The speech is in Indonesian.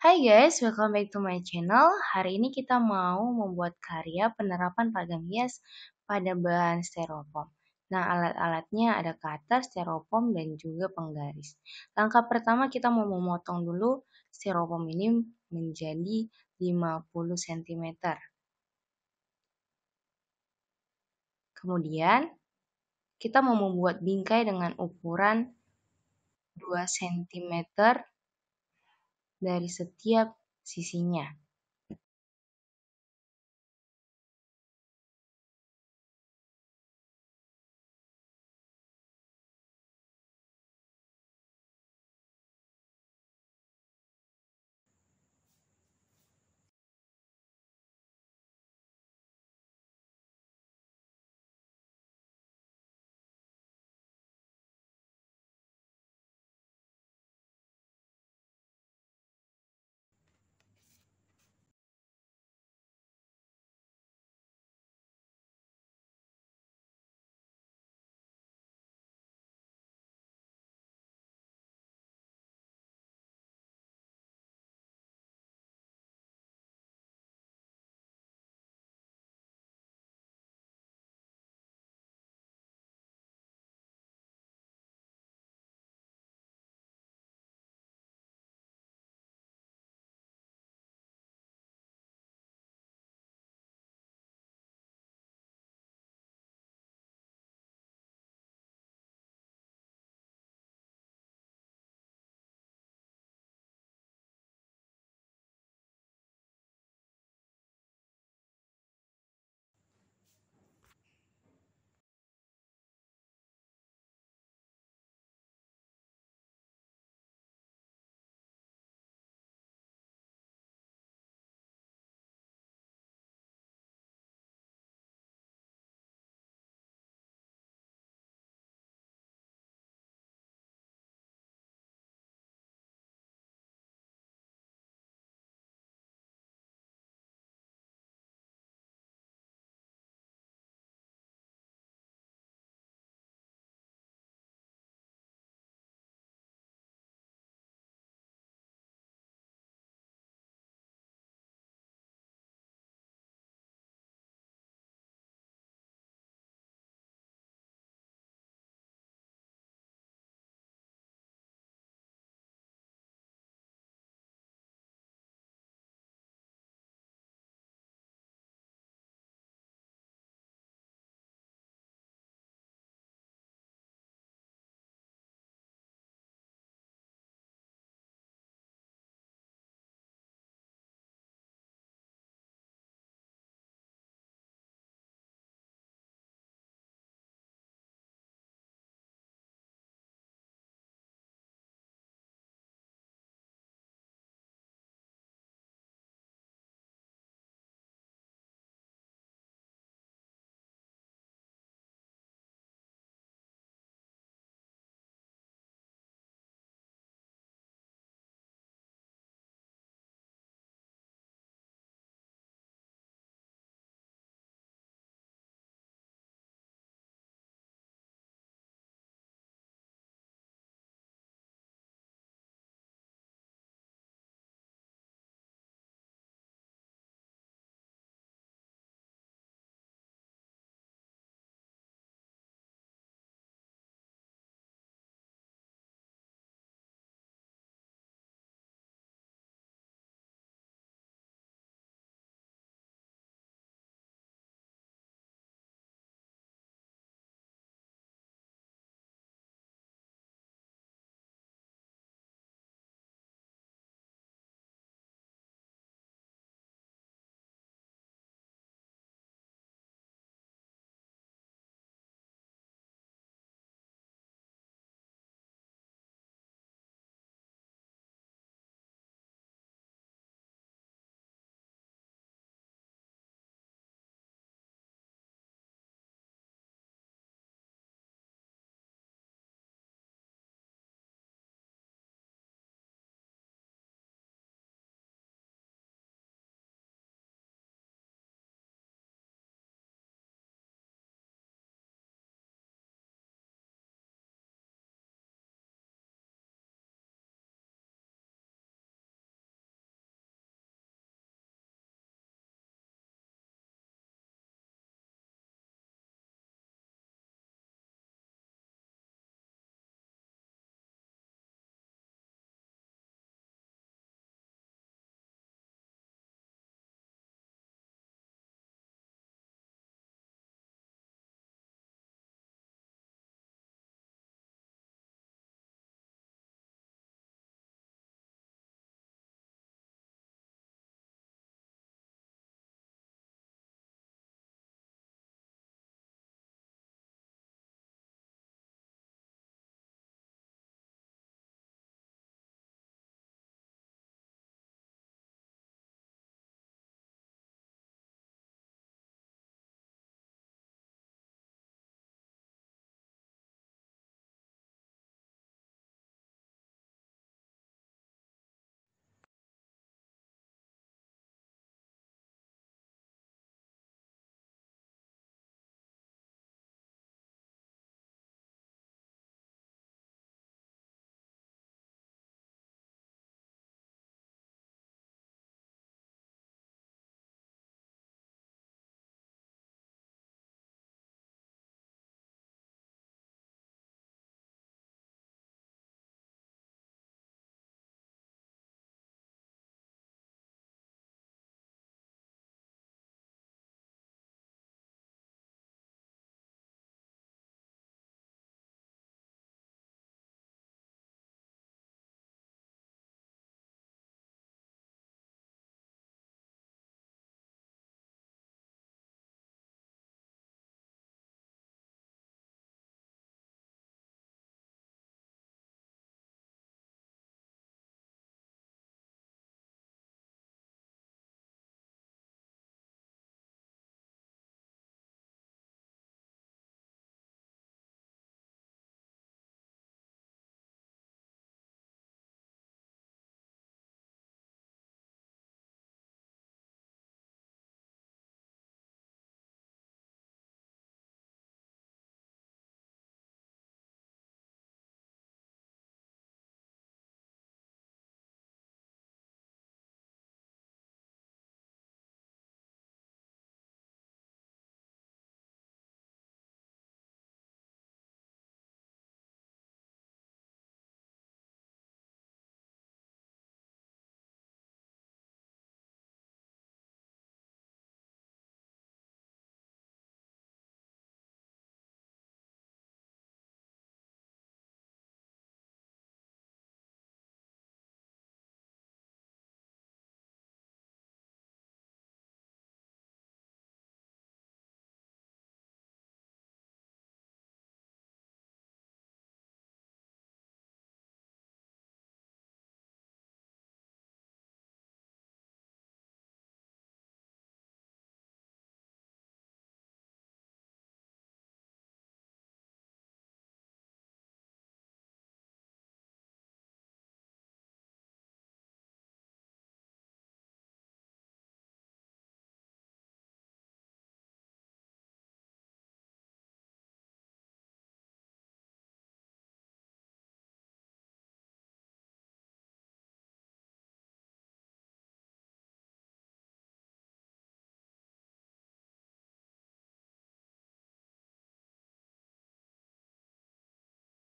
Hai guys, welcome back to my channel. Hari ini kita mau membuat karya penerapan ragam hias pada bahan styrofoam. Nah, alat-alatnya ada cutter, styrofoam, dan juga penggaris. Langkah pertama kita mau memotong dulu styrofoam ini menjadi 50 cm. Kemudian, kita mau membuat bingkai dengan ukuran 2 cm dari setiap sisinya.